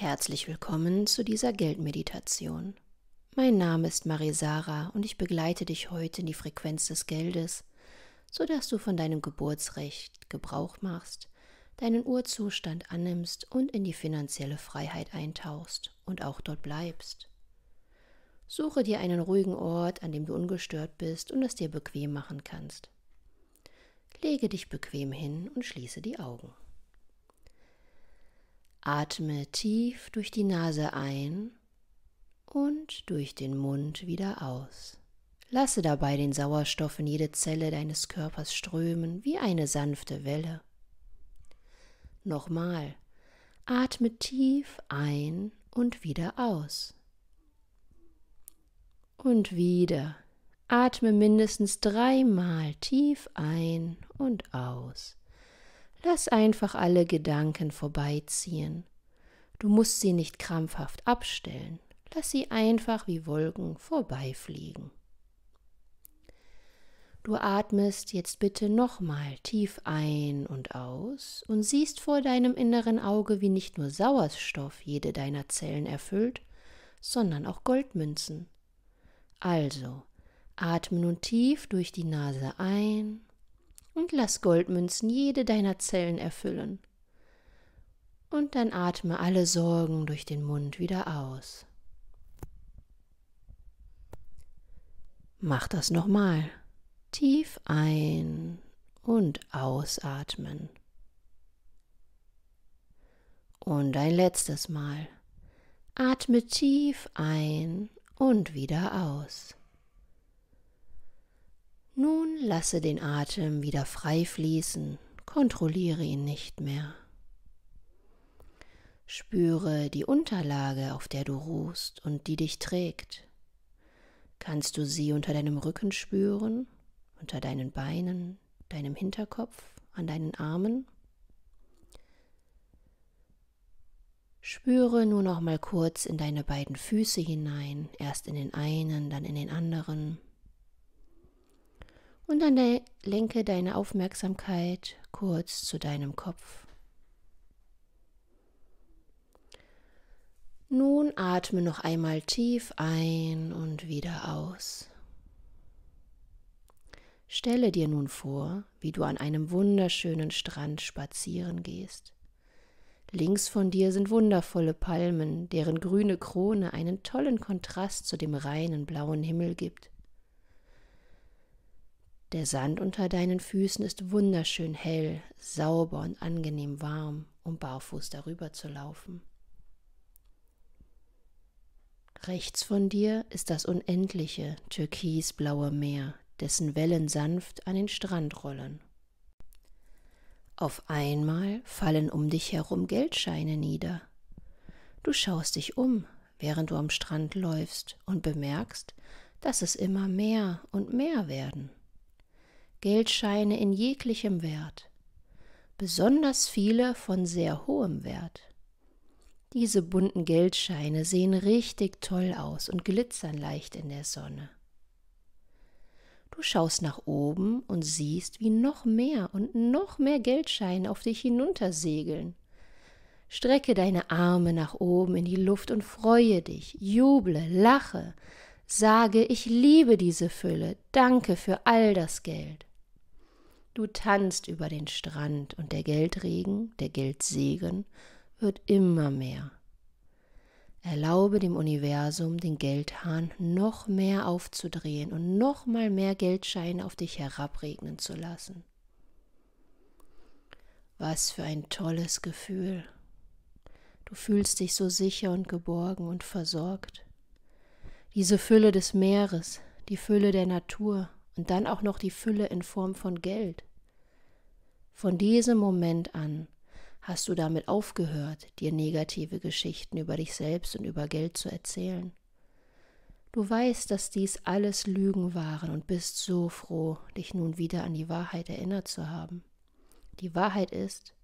Herzlich willkommen zu dieser Geldmeditation. Mein Name ist Marisara und ich begleite dich heute in die Frequenz des Geldes, sodass du von deinem Geburtsrecht Gebrauch machst, deinen Urzustand annimmst und in die finanzielle Freiheit eintauchst und auch dort bleibst. Suche dir einen ruhigen Ort, an dem du ungestört bist und es dir bequem machen kannst. Lege dich bequem hin und schließe die Augen. Atme tief durch die Nase ein und durch den Mund wieder aus. Lasse dabei den Sauerstoff in jede Zelle deines Körpers strömen wie eine sanfte Welle. Nochmal, atme tief ein und wieder aus. Und wieder, atme mindestens dreimal tief ein und aus. Lass einfach alle Gedanken vorbeiziehen. Du musst sie nicht krampfhaft abstellen. Lass sie einfach wie Wolken vorbeifliegen. Du atmest jetzt bitte nochmal tief ein und aus und siehst vor deinem inneren Auge, wie nicht nur Sauerstoff jede deiner Zellen erfüllt, sondern auch Goldmünzen. Also, atme nun tief durch die Nase ein und lass Goldmünzen jede deiner Zellen erfüllen. Und dann atme alle Sorgen durch den Mund wieder aus. Mach das nochmal. Tief ein und ausatmen. Und ein letztes Mal. Atme tief ein und wieder aus. Nun lasse den Atem wieder frei fließen, kontrolliere ihn nicht mehr. Spüre die Unterlage, auf der du ruhst und die dich trägt. Kannst du sie unter deinem Rücken spüren, unter deinen Beinen, deinem Hinterkopf, an deinen Armen? Spüre nur noch mal kurz in deine beiden Füße hinein, erst in den einen, dann in den anderen und dann lenke deine Aufmerksamkeit kurz zu deinem Kopf. Nun atme noch einmal tief ein und wieder aus. Stelle dir nun vor, wie du an einem wunderschönen Strand spazieren gehst. Links von dir sind wundervolle Palmen, deren grüne Krone einen tollen Kontrast zu dem reinen blauen Himmel gibt. Der Sand unter deinen Füßen ist wunderschön hell, sauber und angenehm warm, um barfuß darüber zu laufen. Rechts von dir ist das unendliche, türkisblaue Meer, dessen Wellen sanft an den Strand rollen. Auf einmal fallen um dich herum Geldscheine nieder. Du schaust dich um, während du am Strand läufst und bemerkst, dass es immer mehr und mehr werden. Geldscheine in jeglichem Wert, besonders viele von sehr hohem Wert. Diese bunten Geldscheine sehen richtig toll aus und glitzern leicht in der Sonne. Du schaust nach oben und siehst, wie noch mehr und noch mehr Geldscheine auf dich hinuntersegeln. Strecke deine Arme nach oben in die Luft und freue dich, juble, lache, sage, ich liebe diese Fülle, danke für all das Geld. Du tanzt über den Strand und der Geldregen, der Geldsegen wird immer mehr. Erlaube dem Universum, den Geldhahn noch mehr aufzudrehen und noch mal mehr Geldscheine auf dich herabregnen zu lassen. Was für ein tolles Gefühl. Du fühlst dich so sicher und geborgen und versorgt. Diese Fülle des Meeres, die Fülle der Natur und dann auch noch die Fülle in Form von Geld. Von diesem Moment an hast du damit aufgehört, dir negative Geschichten über dich selbst und über Geld zu erzählen. Du weißt, dass dies alles Lügen waren und bist so froh, dich nun wieder an die Wahrheit erinnert zu haben. Die Wahrheit ist,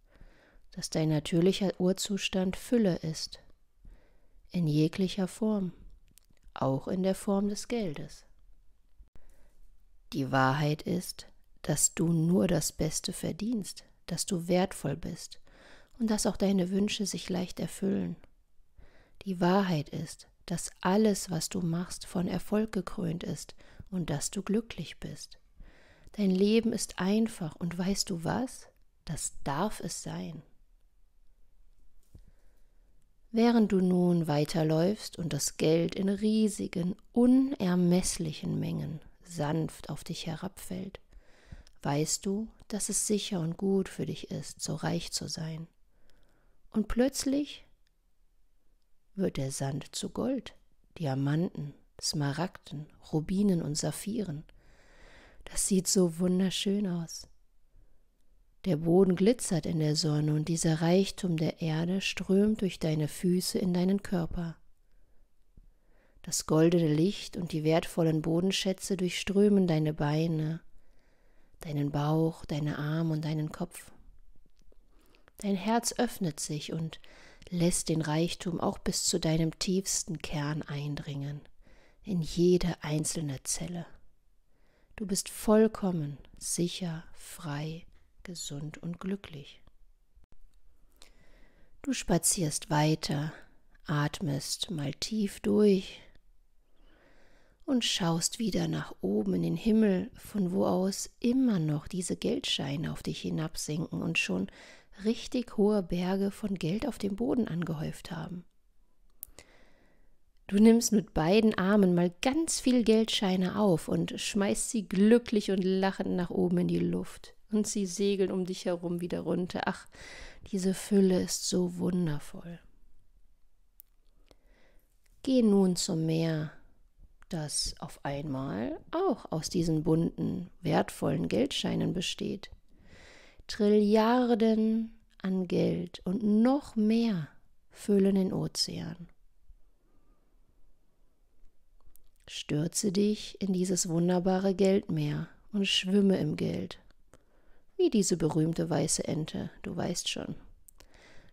dass dein natürlicher Urzustand Fülle ist, in jeglicher Form, auch in der Form des Geldes. Die Wahrheit ist, dass du nur das Beste verdienst, dass du wertvoll bist und dass auch deine Wünsche sich leicht erfüllen. Die Wahrheit ist, dass alles, was du machst, von Erfolg gekrönt ist und dass du glücklich bist. Dein Leben ist einfach und weißt du was? Das darf es sein. Während du nun weiterläufst und das Geld in riesigen, unermesslichen Mengen sanft auf dich herabfällt, weißt du, dass es sicher und gut für dich ist, so reich zu sein. Und plötzlich wird der Sand zu Gold, Diamanten, Smaragden, Rubinen und Saphiren. Das sieht so wunderschön aus. Der Boden glitzert in der Sonne und dieser Reichtum der Erde strömt durch deine Füße in deinen Körper. Das goldene Licht und die wertvollen Bodenschätze durchströmen deine Beine, deinen Bauch, deine Arme und deinen Kopf. Dein Herz öffnet sich und lässt den Reichtum auch bis zu deinem tiefsten Kern eindringen, in jede einzelne Zelle. Du bist vollkommen sicher, frei, gesund und glücklich. Du spazierst weiter, atmest mal tief durch und schaust wieder nach oben in den Himmel, von wo aus immer noch diese Geldscheine auf dich hinabsinken und schon richtig hohe Berge von Geld auf dem Boden angehäuft haben. Du nimmst mit beiden Armen mal ganz viel Geldscheine auf und schmeißt sie glücklich und lachend nach oben in die Luft. Und sie segeln um dich herum wieder runter. Ach, diese Fülle ist so wundervoll. Geh nun zum Meer das auf einmal auch aus diesen bunten, wertvollen Geldscheinen besteht. Trilliarden an Geld und noch mehr füllen den Ozean. Stürze dich in dieses wunderbare Geldmeer und schwimme im Geld. Wie diese berühmte weiße Ente, du weißt schon.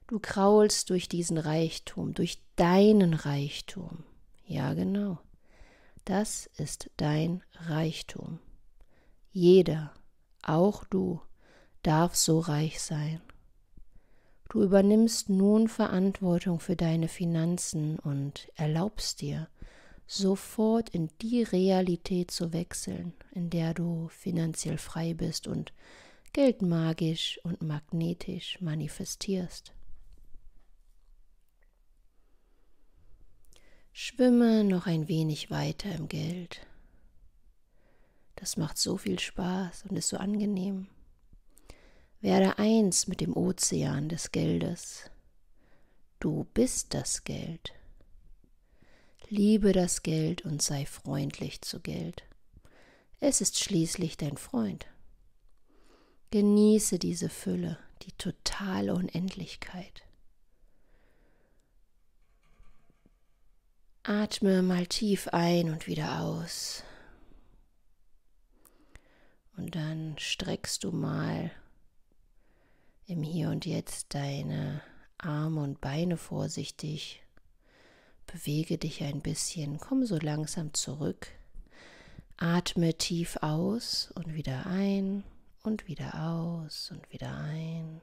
Du kraulst durch diesen Reichtum, durch deinen Reichtum. Ja, genau. Das ist dein Reichtum. Jeder, auch du, darf so reich sein. Du übernimmst nun Verantwortung für deine Finanzen und erlaubst dir, sofort in die Realität zu wechseln, in der du finanziell frei bist und Geld magisch und magnetisch manifestierst. Schwimme noch ein wenig weiter im Geld. Das macht so viel Spaß und ist so angenehm. Werde eins mit dem Ozean des Geldes. Du bist das Geld. Liebe das Geld und sei freundlich zu Geld. Es ist schließlich dein Freund. Genieße diese Fülle, die totale Unendlichkeit. Atme mal tief ein und wieder aus. Und dann streckst du mal im Hier und Jetzt deine Arme und Beine vorsichtig. Bewege dich ein bisschen, komm so langsam zurück. Atme tief aus und wieder ein und wieder aus und wieder ein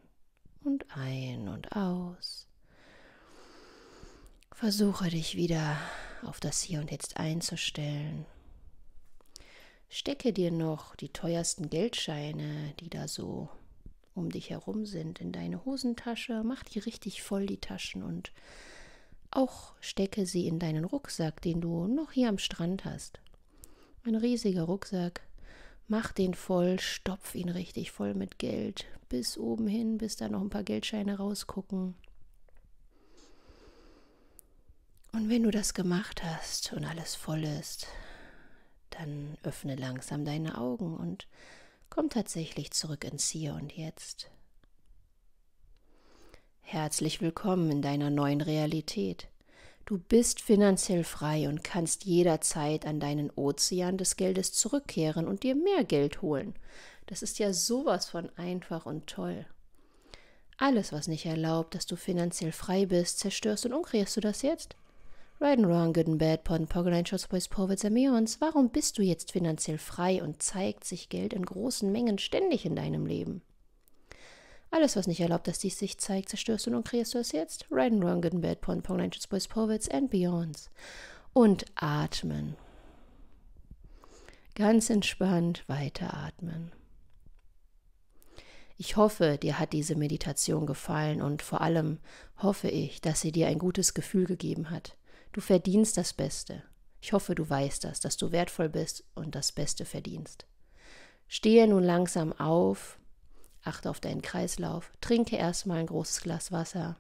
und ein und aus. Versuche dich wieder auf das Hier und Jetzt einzustellen. Stecke dir noch die teuersten Geldscheine, die da so um dich herum sind, in deine Hosentasche. Mach die richtig voll, die Taschen, und auch stecke sie in deinen Rucksack, den du noch hier am Strand hast. Ein riesiger Rucksack. Mach den voll, stopf ihn richtig voll mit Geld, bis oben hin, bis da noch ein paar Geldscheine rausgucken. Und wenn du das gemacht hast und alles voll ist, dann öffne langsam deine Augen und komm tatsächlich zurück ins Hier und Jetzt. Herzlich willkommen in deiner neuen Realität. Du bist finanziell frei und kannst jederzeit an deinen Ozean des Geldes zurückkehren und dir mehr Geld holen. Das ist ja sowas von einfach und toll. Alles, was nicht erlaubt, dass du finanziell frei bist, zerstörst und umkreierst du das jetzt? Right and Wrong, Good and Bad, Pod, Pogoline, Shows, Boys, and Amions. Warum bist du jetzt finanziell frei und zeigt sich Geld in großen Mengen ständig in deinem Leben? Alles, was nicht erlaubt, dass dies sich zeigt, zerstörst du und kreierst du es jetzt. Right and Wrong, Good and Bad, Pod, Pogoline, Shows, Boys, Povits and Beyonds. Und atmen. Ganz entspannt weiteratmen. Ich hoffe, dir hat diese Meditation gefallen und vor allem hoffe ich, dass sie dir ein gutes Gefühl gegeben hat. Du verdienst das Beste. Ich hoffe, du weißt das, dass du wertvoll bist und das Beste verdienst. Stehe nun langsam auf, achte auf deinen Kreislauf, trinke erstmal ein großes Glas Wasser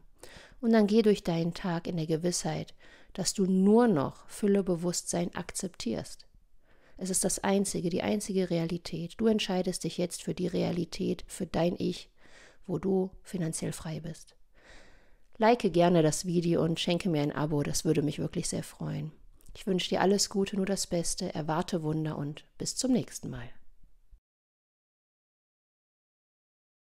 und dann geh durch deinen Tag in der Gewissheit, dass du nur noch Füllebewusstsein akzeptierst. Es ist das einzige, die einzige Realität. Du entscheidest dich jetzt für die Realität, für dein Ich, wo du finanziell frei bist. Like gerne das Video und schenke mir ein Abo, das würde mich wirklich sehr freuen. Ich wünsche dir alles Gute, nur das Beste, erwarte Wunder und bis zum nächsten Mal.